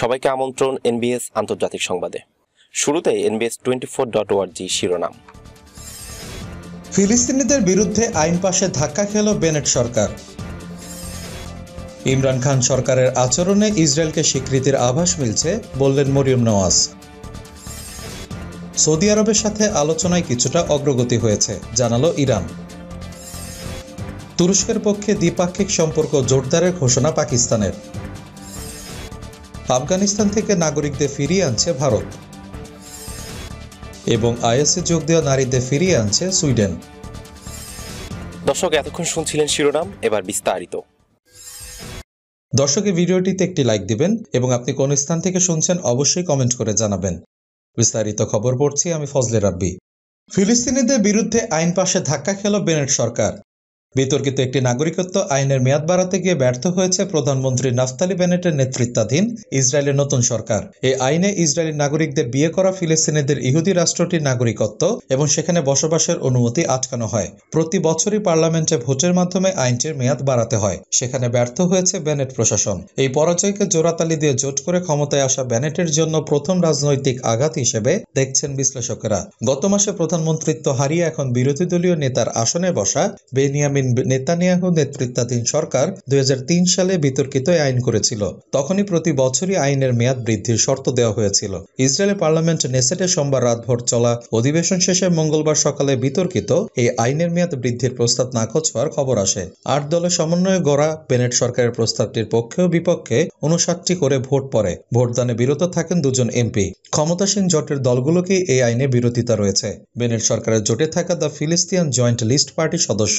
সবাইকে আমন্ত্রণ এনবিএস আন্তর্জাতিক সংবাদে শুরুতে এনবিএস টোয়েন্টি ফোর ডট ওয়ার্জি শিরোনাম ফিলিস্তিনিদের বিরুদ্ধে আইন পাশে ধাক্কা খেল বেনেট সরকার ইমরান খান সরকারের আচরণে ইসরায়েলকে স্বীকৃতির আভাস মিলছে বললেন মরিয়ম নওয়াজ সৌদি আরবের সাথে আলোচনায় কিছুটা অগ্রগতি হয়েছে জানালো ইরান তুরস্কের পক্ষে দ্বিপাক্ষিক সম্পর্ক জোরদারের ঘোষণা পাকিস্তানের আফগানিস্তান থেকে নাগরিকদের ফিরিয়ে আনছে ভারত এবং আইএসে যোগ দেওয়া নারীদের ফিরিয়ে আনছে সুইডেন দর্শক এতক্ষণ শুনছিলেন শিরোনাম এবার বিস্তারিত দর্শকের ভিডিওটিতে একটি লাইক দিবেন এবং আপনি কোন স্থান থেকে শুনছেন অবশ্যই কমেন্ট করে জানাবেন বিস্তারিত খবর পড়ছি আমি ফজলে রাব্বি ফিলিস্তিনিদের বিরুদ্ধে আইন পাশে ধাক্কা খেল বেনেট সরকার বিতর্কিত একটি নাগরিকত্ব আইনের মেয়াদ বাড়াতে গিয়ে ব্যর্থ হয়েছে প্রধানমন্ত্রী নাফতালি বেনেটের নেতৃত্বাধীন ইসরায়েলের নতুন সরকার এই আইনে ইসরায়েলি নাগরিকদের বিয়ে করা ফিলিস্তিনিদের ইহুদি রাষ্ট্রটির নাগরিকত্ব এবং সেখানে বসবাসের অনুমতি আটকানো হয় প্রতি বছরই পার্লামেন্টে ভোটের মাধ্যমে আইনটির মেয়াদ বাড়াতে হয় সেখানে ব্যর্থ হয়েছে ব্যানেট প্রশাসন এই পরাজয়কে জোরাতালি দিয়ে জোট করে ক্ষমতায় আসা ব্যানেটের জন্য প্রথম রাজনৈতিক আঘাত হিসেবে দেখছেন বিশ্লেষকেরা গত মাসে প্রধানমন্ত্রিত্ব হারিয়ে এখন বিরোধী দলীয় নেতার আসনে বসা বেনিয়ামিন বেঞ্জামিন নেতানিয়াহু নেতৃত্বাধীন সরকার দুই সালে বিতর্কিত আইন করেছিল তখনই প্রতি বছরই আইনের মেয়াদ বৃদ্ধির শর্ত দেওয়া হয়েছিল ইসরায়েলের পার্লামেন্ট নেসেটে সোমবার রাতভর চলা অধিবেশন শেষে মঙ্গলবার সকালে বিতর্কিত এই আইনের মেয়াদ বৃদ্ধির প্রস্তাব নাকচ হওয়ার খবর আসে আট দলের সমন্বয়ে গড়া বেনেট সরকারের প্রস্তাবটির পক্ষে ও বিপক্ষে উনষাটটি করে ভোট পড়ে ভোটদানে বিরত থাকেন দুজন এমপি ক্ষমতাসীন জোটের দলগুলোকে এই আইনে বিরোধিতা রয়েছে বেনেট সরকারের জোটে থাকা the Palestinian joint list party সদস্য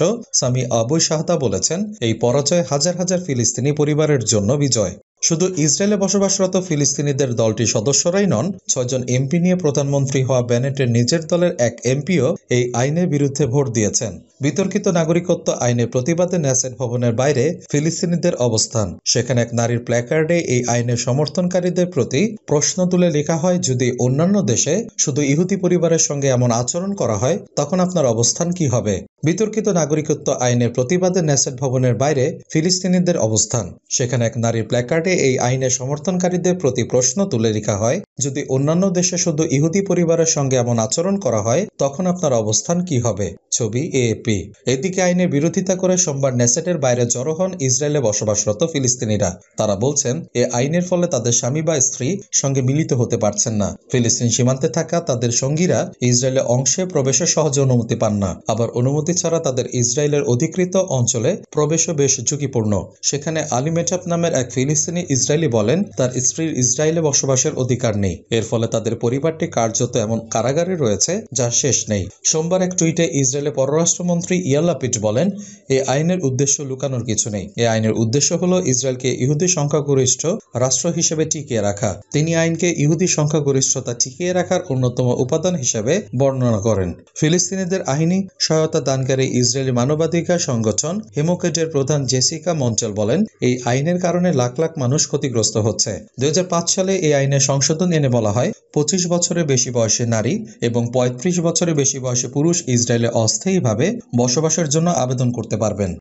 ইসলামী আবু শাহদা বলেছেন এই পরাজয় হাজার হাজার ফিলিস্তিনি পরিবারের জন্য বিজয় শুধু ইসরায়েলে বসবাসরত ফিলিস্তিনিদের দলটির সদস্যরাই নন ছয়জন এমপি নিয়ে প্রধানমন্ত্রী হওয়া ব্যানেটের নিজের দলের এক এমপিও এই আইনের বিরুদ্ধে ভোট দিয়েছেন বিতর্কিত নাগরিকত্ব আইনের প্রতিবাদে ন্যাসেট ভবনের বাইরে ফিলিস্তিনিদের অবস্থান সেখানে এক নারীর প্ল্যাকার্ডে এই আইনের সমর্থনকারীদের প্রতি প্রশ্ন তুলে লেখা হয় যদি অন্যান্য দেশে শুধু ইহুদি পরিবারের সঙ্গে এমন আচরণ করা হয় তখন আপনার অবস্থান কি হবে বিতর্কিত নাগরিকত্ব আইনের প্রতিবাদে ন্যাসেট ভবনের বাইরে ফিলিস্তিনিদের অবস্থান সেখানে এক নারীর প্ল্যাকার্ডে হিসেবে এই আইনের সমর্থনকারীদের প্রতি প্রশ্ন তুলে রেখা হয় যদি অন্যান্য দেশে শুধু ইহুদি পরিবারের সঙ্গে এমন আচরণ করা হয় তখন আপনার অবস্থান কি হবে ছবি এএপি এদিকে আইনের বিরোধিতা করে সোমবার নেসেটের বাইরে জড়ো হন ইসরায়েলে বসবাসরত ফিলিস্তিনিরা তারা বলছেন এ আইনের ফলে তাদের স্বামী বা স্ত্রী সঙ্গে মিলিত হতে পারছেন না ফিলিস্তিন সীমান্তে থাকা তাদের সঙ্গীরা ইসরায়েলের অংশে প্রবেশের সহজে অনুমতি পান না আবার অনুমতি ছাড়া তাদের ইসরায়েলের অধিকৃত অঞ্চলে প্রবেশও বেশ ঝুঁকিপূর্ণ সেখানে আলিমেটাপ নামের এক ফিলিস্তিনি তিনি ইসরায়েলি বলেন তার স্ত্রীর ইসরায়েলে বসবাসের অধিকার নেই এর ফলে তাদের পরিবারটি কার্যত এমন কারাগারে রয়েছে যা শেষ নেই সোমবার এক টুইটে ইসরায়েলের পররাষ্ট্রমন্ত্রী ইয়াল্লাপিট বলেন এই আইনের উদ্দেশ্য লুকানোর কিছু নেই এই আইনের উদ্দেশ্য হল ইসরায়েলকে ইহুদি সংখ্যাগরিষ্ঠ রাষ্ট্র হিসেবে টিকিয়ে রাখা তিনি আইনকে ইহুদি সংখ্যাগরিষ্ঠতা টিকিয়ে রাখার অন্যতম উপাদান হিসেবে বর্ণনা করেন ফিলিস্তিনিদের আইনি সহায়তা দানকারী ইসরায়েলি মানবাধিকার সংগঠন হেমোকেটের প্রধান জেসিকা মঞ্চল বলেন এই আইনের কারণে লাখ লাখ মানুষ মানুষ ক্ষতিগ্রস্ত হচ্ছে দুই সালে এই আইনে সংশোধন এনে বলা হয় পঁচিশ বছরের বেশি বয়সে নারী এবং ৩৫ বছরের বেশি বয়সে পুরুষ ইসরায়েলে অস্থায়ীভাবে বসবাসের জন্য আবেদন করতে পারবেন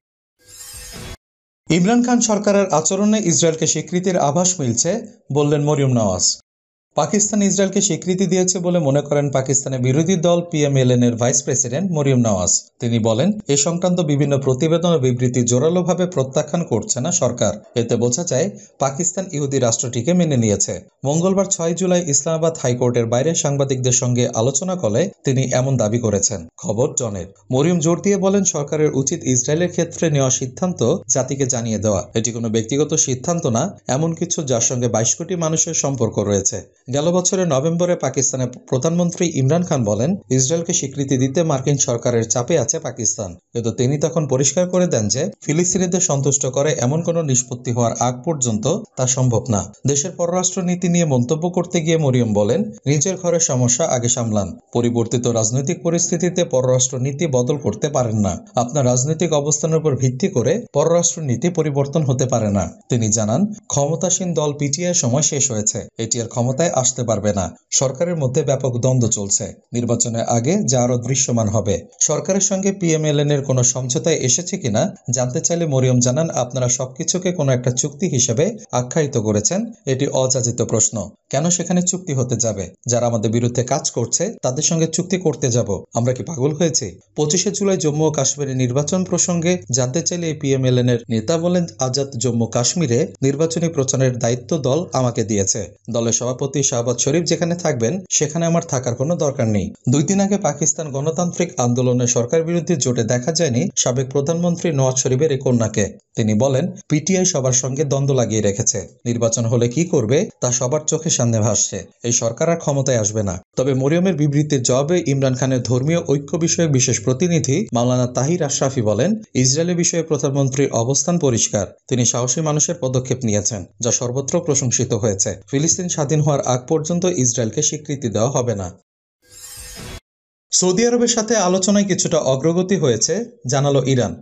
ইমরান খান সরকারের আচরণে ইসরায়েলকে স্বীকৃতির আভাস মিলছে বললেন মরিয়ম নওয়াজ পাকিস্তান ইসরায়েলকে স্বীকৃতি দিয়েছে বলে মনে করেন পাকিস্তানের বিরোধী দল পিএমএলএন এর ভাইস প্রেসিডেন্ট মরিয়ম নওয়াজ তিনি বলেন এ সংক্রান্ত বিভিন্ন প্রতিবেদন ও বিবৃতি জোরালোভাবে প্রত্যাখ্যান করছে না সরকার এতে বোঝা যায় পাকিস্তান ইহুদি রাষ্ট্রটিকে মেনে নিয়েছে মঙ্গলবার ছয় জুলাই ইসলামাবাদ হাইকোর্টের বাইরে সাংবাদিকদের সঙ্গে আলোচনা করলে তিনি এমন দাবি করেছেন খবর জনের মরিয়ম জোর দিয়ে বলেন সরকারের উচিত ইসরায়েলের ক্ষেত্রে নেওয়া সিদ্ধান্ত জাতিকে জানিয়ে দেওয়া এটি কোনো ব্যক্তিগত সিদ্ধান্ত না এমন কিছু যার সঙ্গে বাইশ কোটি মানুষের সম্পর্ক রয়েছে গেল বছরের নভেম্বরে পাকিস্তানের প্রধানমন্ত্রী ইমরান খান বলেন ইসরায়েলকে স্বীকৃতি দিতে মার্কিন সরকারের চাপে আছে পাকিস্তান কিন্তু তিনি তখন পরিষ্কার করে দেন যে ফিলিস্তিনিদের সন্তুষ্ট করে এমন কোনো নিষ্পত্তি হওয়ার আগ পর্যন্ত তা সম্ভব না দেশের পররাষ্ট্র নীতি নিয়ে মন্তব্য করতে গিয়ে মরিয়ম বলেন নিজের ঘরের সমস্যা আগে সামলান পরিবর্তিত রাজনৈতিক পরিস্থিতিতে পররাষ্ট্র নীতি বদল করতে পারেন না আপনার রাজনৈতিক অবস্থানের উপর ভিত্তি করে পররাষ্ট্র নীতি পরিবর্তন হতে পারে না তিনি জানান ক্ষমতাসীন দল পিটিআই সময় শেষ হয়েছে এটি আর ক্ষমতায় ক্ষমতায় আসতে পারবে না সরকারের মধ্যে ব্যাপক দ্বন্দ্ব চলছে নির্বাচনের আগে যা আরো দৃশ্যমান হবে সরকারের সঙ্গে পিএমএলএন এর কোনো সমঝোতায় এসেছে কিনা জানতে চাইলে মরিয়ম জানান আপনারা সবকিছুকে কোনো একটা চুক্তি হিসেবে আখ্যায়িত করেছেন এটি অযাচিত প্রশ্ন কেন সেখানে চুক্তি হতে যাবে যারা আমাদের বিরুদ্ধে কাজ করছে তাদের সঙ্গে চুক্তি করতে যাব আমরা কি পাগল হয়েছি পঁচিশে জুলাই জম্মু ও কাশ্মীরের নির্বাচন প্রসঙ্গে জানতে চাইলে এই পিএমএলএন এর নেতা বলেন আজাদ জম্মু কাশ্মীরে নির্বাচনী প্রচারের দায়িত্ব দল আমাকে দিয়েছে দলের সভাপতি আপনি শাহবাজ শরীফ যেখানে থাকবেন সেখানে আমার থাকার কোনো দরকার নেই দুই দিন আগে পাকিস্তান গণতান্ত্রিক আন্দোলনের সরকার বিরুদ্ধে জোটে দেখা যায়নি সাবেক প্রধানমন্ত্রী নওয়াজ শরীফের এই কন্যাকে তিনি বলেন পিটিআই সবার সঙ্গে দ্বন্দ্ব লাগিয়ে রেখেছে নির্বাচন হলে কি করবে তা সবার চোখের সামনে ভাসছে এই সরকার আর ক্ষমতায় আসবে না তবে মরিয়মের বিবৃতির জবাবে ইমরান খানের ধর্মীয় ঐক্য বিষয়ক বিশেষ প্রতিনিধি মাওলানা তাহির আশরাফি বলেন ইসরায়েলের বিষয়ে প্রধানমন্ত্রীর অবস্থান পরিষ্কার তিনি সাহসী মানুষের পদক্ষেপ নিয়েছেন যা সর্বত্র প্রশংসিত হয়েছে ফিলিস্তিন স্বাধীন হওয়ার আগ পর্যন্ত ইসরায়েলকে স্বীকৃতি দেওয়া হবে না সৌদি আরবের সাথে আলোচনায় কিছুটা অগ্রগতি হয়েছে জানালো ইরান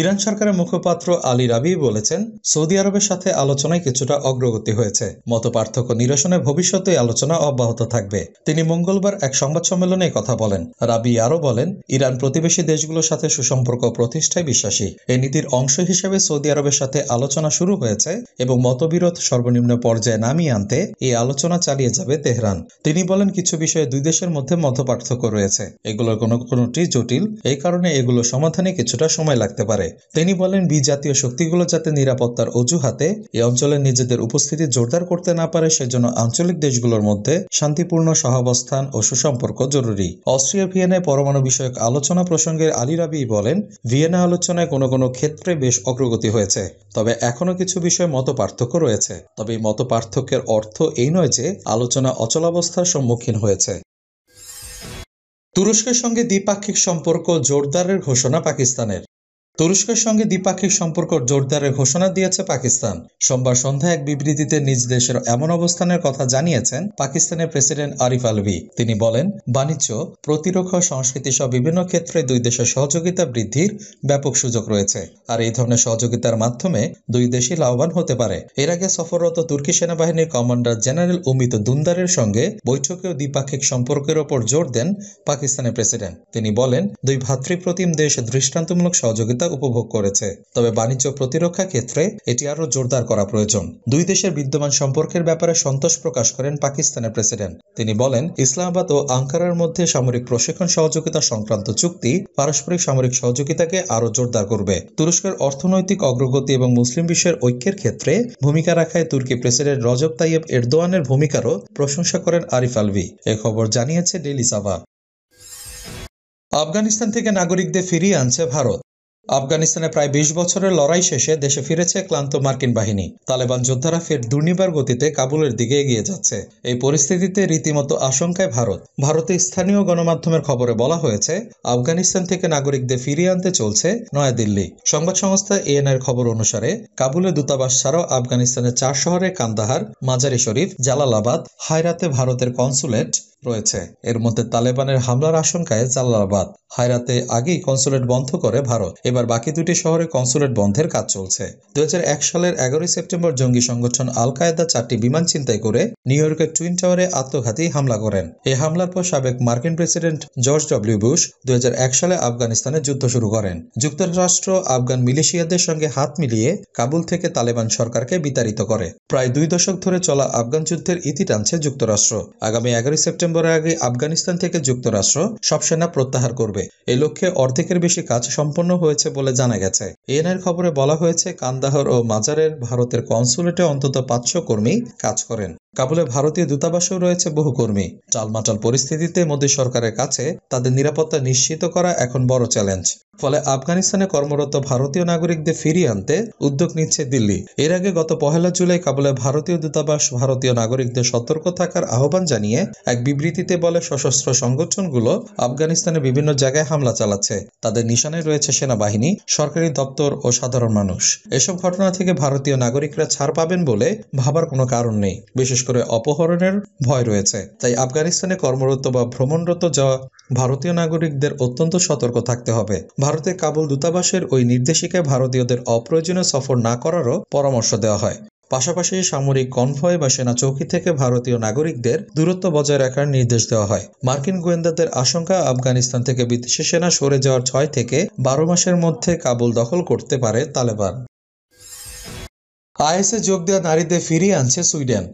ইরান সরকারের মুখপাত্র আলী রাবি বলেছেন সৌদি আরবের সাথে আলোচনায় কিছুটা অগ্রগতি হয়েছে মত পার্থক্য নিরসনে ভবিষ্যতে আলোচনা অব্যাহত থাকবে তিনি মঙ্গলবার এক সংবাদ সম্মেলনে কথা বলেন রাবি আরও বলেন ইরান প্রতিবেশী দেশগুলোর সাথে সুসম্পর্ক প্রতিষ্ঠায় বিশ্বাসী এই নীতির অংশ হিসেবে সৌদি আরবের সাথে আলোচনা শুরু হয়েছে এবং মতবিরোধ সর্বনিম্ন পর্যায়ে নামিয়ে আনতে এই আলোচনা চালিয়ে যাবে তেহরান তিনি বলেন কিছু বিষয়ে দুই দেশের মধ্যে মত পার্থক্য রয়েছে এগুলোর কোনো কোনোটি জটিল এই কারণে এগুলো সমাধানে কিছুটা সময় লাগতে পারে পারে তিনি বলেন বি জাতীয় শক্তিগুলো যাতে নিরাপত্তার অজুহাতে এ অঞ্চলে নিজেদের উপস্থিতি জোরদার করতে না পারে সেজন্য আঞ্চলিক দেশগুলোর মধ্যে শান্তিপূর্ণ সহাবস্থান ও সুসম্পর্ক জরুরি অস্ট্রিয়া ভিয়েনায় পরমাণু বিষয়ক আলোচনা প্রসঙ্গে আলী রাবি বলেন ভিয়েনা আলোচনায় কোনো কোনো ক্ষেত্রে বেশ অগ্রগতি হয়েছে তবে এখনো কিছু বিষয়ে মত পার্থক্য রয়েছে তবে এই মত পার্থক্যের অর্থ এই নয় যে আলোচনা অচলাবস্থার সম্মুখীন হয়েছে তুরস্কের সঙ্গে দ্বিপাক্ষিক সম্পর্ক জোরদারের ঘোষণা পাকিস্তানের তুরস্কের সঙ্গে দ্বিপাক্ষিক সম্পর্ক জোরদারের ঘোষণা দিয়েছে পাকিস্তান সোমবার সন্ধ্যায় এক বিবৃতিতে নিজ দেশের এমন অবস্থানের কথা জানিয়েছেন পাকিস্তানের প্রেসিডেন্ট আরিফ আলভি তিনি বলেন বাণিজ্য প্রতিরক্ষা সংস্কৃতি সহ বিভিন্ন ক্ষেত্রে দুই দেশের সহযোগিতা বৃদ্ধির ব্যাপক সুযোগ রয়েছে আর এই ধরনের সহযোগিতার মাধ্যমে দুই দেশই লাভবান হতে পারে এর আগে সফররত তুর্কি সেনাবাহিনীর কমান্ডার জেনারেল উমিত দুন্দারের সঙ্গে বৈঠকেও দ্বিপাক্ষিক সম্পর্কের ওপর জোর দেন পাকিস্তানের প্রেসিডেন্ট তিনি বলেন দুই ভাতৃপ্রতিম দেশ দৃষ্টান্তমূলক সহযোগিতা সক্ষমতা উপভোগ করেছে তবে বাণিজ্য প্রতিরক্ষা ক্ষেত্রে এটি আরও জোরদার করা প্রয়োজন দুই দেশের বিদ্যমান সম্পর্কের ব্যাপারে সন্তোষ প্রকাশ করেন পাকিস্তানের প্রেসিডেন্ট তিনি বলেন ইসলামাবাদ ও আঙ্কারার মধ্যে সামরিক প্রশিক্ষণ সহযোগিতা সংক্রান্ত চুক্তি পারস্পরিক সামরিক সহযোগিতাকে আরও জোরদার করবে তুরস্কের অর্থনৈতিক অগ্রগতি এবং মুসলিম বিশ্বের ঐক্যের ক্ষেত্রে ভূমিকা রাখায় তুর্কি প্রেসিডেন্ট রজব তাইয়েব এরদোয়ানের ভূমিকারও প্রশংসা করেন আরিফ আলভি এ খবর জানিয়েছে ডেলি সাভা আফগানিস্তান থেকে নাগরিকদের ফিরিয়ে আনছে ভারত আফগানিস্তানে প্রায় বিশ বছরের লড়াই শেষে দেশে ফিরেছে ক্লান্ত মার্কিন বাহিনী তালেবান যোদ্ধারা ফের দুর্নিবার গতিতে কাবুলের দিকে এগিয়ে যাচ্ছে এই পরিস্থিতিতে রীতিমতো আশঙ্কায় ভারত ভারতে স্থানীয় গণমাধ্যমের খবরে বলা হয়েছে আফগানিস্তান থেকে নাগরিকদের ফিরিয়ে আনতে চলছে নয়াদিল্লি সংবাদ সংস্থা এর খবর অনুসারে কাবুলে দূতাবাস ছাড়াও আফগানিস্তানের চার শহরে কান্দাহার মাজারি শরীফ জালালাবাদ হায়রাতে ভারতের কনসুলেট রয়েছে এর মধ্যে তালেবানের হামলার আশঙ্কায় জালালাবাদ হায়রাতে আগেই কনসুলেট বন্ধ করে ভারত এবার বাকি দুটি শহরে কনসুলেট বন্ধের কাজ চলছে দু সালের এগারোই সেপ্টেম্বর জঙ্গি সংগঠন আল কায়দা চারটি বিমান চিন্তাই করে নিউ ইয়র্কের টুইন টাওয়ারে আত্মঘাতী হামলা করেন এই হামলার পর সাবেক মার্কিন প্রেসিডেন্ট জর্জ ডব্লিউ বুশ দু সালে আফগানিস্তানে যুদ্ধ শুরু করেন যুক্তরাষ্ট্র আফগান মিলিশিয়াদের সঙ্গে হাত মিলিয়ে কাবুল থেকে তালেবান সরকারকে বিতাড়িত করে প্রায় দুই দশক ধরে চলা আফগান যুদ্ধের ইতি টানছে যুক্তরাষ্ট্র আগামী এগারোই সেপ্টেম্বরের আগে আফগানিস্তান থেকে যুক্তরাষ্ট্র সব সেনা প্রত্যাহার করবে এ লক্ষ্যে অর্ধেকের বেশি কাজ সম্পন্ন হয়েছে হয়েছে বলে জানা গেছে এএনআর খবরে বলা হয়েছে কান্দাহর ও মাজারের ভারতের কনসুলেটে অন্তত পাঁচশো কর্মী কাজ করেন কাবুলে ভারতীয় দূতাবাসও রয়েছে বহু কর্মী টালমাটাল পরিস্থিতিতে মোদী সরকারের কাছে তাদের নিরাপত্তা নিশ্চিত করা এখন বড় চ্যালেঞ্জ ফলে আফগানিস্তানে কর্মরত ভারতীয় নাগরিকদের ফিরিয়ে আনতে উদ্যোগ নিচ্ছে দিল্লি এর আগে গত পহেলা জুলাই কাবুলে ভারতীয় দূতাবাস ভারতীয় নাগরিকদের সতর্ক থাকার আহ্বান জানিয়ে এক বিবৃতিতে বলে সশস্ত্র সংগঠনগুলো আফগানিস্তানে বিভিন্ন জায়গায় হামলা চালাচ্ছে তাদের নিশানে রয়েছে সেনাবাহিনী সরকারি দপ্তর ও সাধারণ মানুষ এসব ঘটনা থেকে ভারতীয় নাগরিকরা ছাড় পাবেন বলে ভাবার কোনো কারণ নেই বিশেষ করে অপহরণের ভয় রয়েছে তাই আফগানিস্তানে কর্মরত বা ভ্রমণরত যাওয়া ভারতীয় নাগরিকদের অত্যন্ত সতর্ক থাকতে হবে ভারতের কাবুল দূতাবাসের ওই নির্দেশিকায় ভারতীয়দের অপ্রয়োজনীয় সফর না করারও পরামর্শ দেওয়া হয় পাশাপাশি সামরিক কনভয় বা সেনা চৌকি থেকে ভারতীয় নাগরিকদের দূরত্ব বজায় রাখার নির্দেশ দেওয়া হয় মার্কিন গোয়েন্দাদের আশঙ্কা আফগানিস্তান থেকে বিদেশি সেনা সরে যাওয়ার ছয় থেকে বারো মাসের মধ্যে কাবুল দখল করতে পারে তালেবান আইএসএ যোগ দেওয়া নারীদের ফিরিয়ে আনছে সুইডেন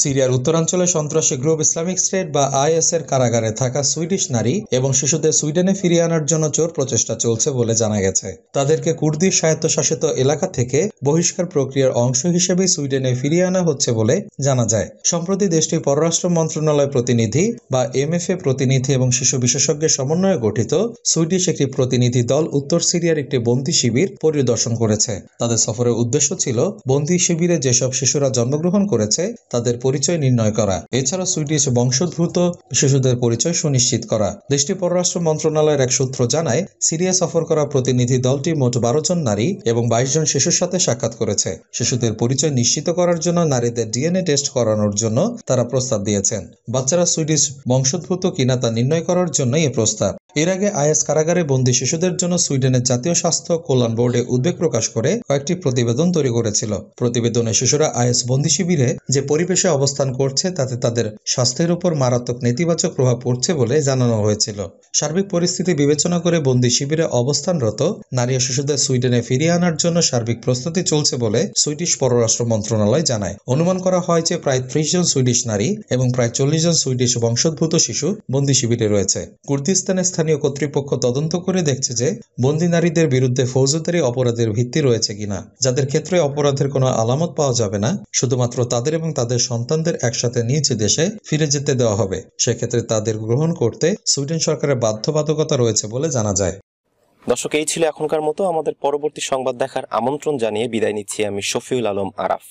সিরিয়ার উত্তরাঞ্চলে সন্ত্রাসী গ্রুপ ইসলামিক স্টেট বা আইএস এর কারাগারে থাকা সুইডিশ নারী এবং শিশুদের সুইডেনে ফিরিয়ে আনার জন্য চোর প্রচেষ্টা চলছে বলে জানা গেছে তাদেরকে কুর্দি স্বায়ত্তশাসিত এলাকা থেকে বহিষ্কার প্রক্রিয়ার অংশ হিসেবে সুইডেনে ফিরিয়ে আনা হচ্ছে বলে জানা যায় সম্প্রতি দেশটির পররাষ্ট্র মন্ত্রণালয় প্রতিনিধি বা এমএফএ প্রতিনিধি এবং শিশু বিশেষজ্ঞের সমন্বয়ে গঠিত সুইডিশ একটি প্রতিনিধি দল উত্তর সিরিয়ার একটি বন্দি শিবির পরিদর্শন করেছে তাদের সফরের উদ্দেশ্য ছিল বন্দি শিবিরে যেসব শিশুরা জন্মগ্রহণ করেছে তাদের পরিচয় নির্ণয় করা এছাড়া সুইডিশ বংশোদ্ভূত শিশুদের পরিচয় সুনিশ্চিত করা দেশটির পররাষ্ট্র মন্ত্রণালয়ের এক সূত্র জানায় সিরিয়া সফর করা প্রতিনিধি দলটি মোট বারো জন নারী এবং বাইশ জন শিশুর সাথে সাক্ষাৎ করেছে শিশুদের পরিচয় নিশ্চিত করার জন্য নারীদের ডিএনএ টেস্ট করানোর জন্য তারা প্রস্তাব দিয়েছেন বাচ্চারা সুইডিশ বংশোদ্ভূত কিনা তা নির্ণয় করার জন্য এই প্রস্তাব এর আগে আইএস কারাগারে বন্দী শিশুদের জন্য সুইডেনের জাতীয় স্বাস্থ্য কল্যাণ বোর্ডে উদ্বেগ প্রকাশ করে কয়েকটি প্রতিবেদন তৈরি করেছিল প্রতিবেদনে শিশুরা আইএস বন্দী শিবিরে যে পরিবেশে অবস্থান করছে তাতে তাদের স্বাস্থ্যের উপর মারাত্মক নেতিবাচক প্রভাব পড়ছে বলে জানানো হয়েছিল সার্বিক পরিস্থিতি বিবেচনা করে বন্দি শিবিরে অবস্থানরত নারী ও শিশুদের সুইডেনে ফিরিয়ে আনার জন্য সার্বিক প্রস্তুতি চলছে বলে সুইডিশ পররাষ্ট্র মন্ত্রণালয় জানায় অনুমান করা হয় যে প্রায় ত্রিশ জন সুইডিশ নারী এবং প্রায় চল্লিশ জন সুইডিশ বংশোদ্ভূত শিশু বন্দি শিবিরে রয়েছে কুর্দিস্তানের স্থানীয় কর্তৃপক্ষ তদন্ত করে দেখছে যে বন্দি নারীদের বিরুদ্ধে ফৌজদারি অপরাধের ভিত্তি রয়েছে কিনা যাদের ক্ষেত্রে অপরাধের কোনো আলামত পাওয়া যাবে না শুধুমাত্র তাদের এবং তাদের সন্তান সন্তানদের একসাথে নিজ দেশে ফিরে যেতে দেওয়া হবে সেক্ষেত্রে তাদের গ্রহণ করতে সুইডেন সরকারের বাধ্যবাধকতা রয়েছে বলে জানা যায় দর্শক এই ছিল এখনকার মতো আমাদের পরবর্তী সংবাদ দেখার আমন্ত্রণ জানিয়ে বিদায় নিচ্ছি আমি শফিউল আলম আরাফ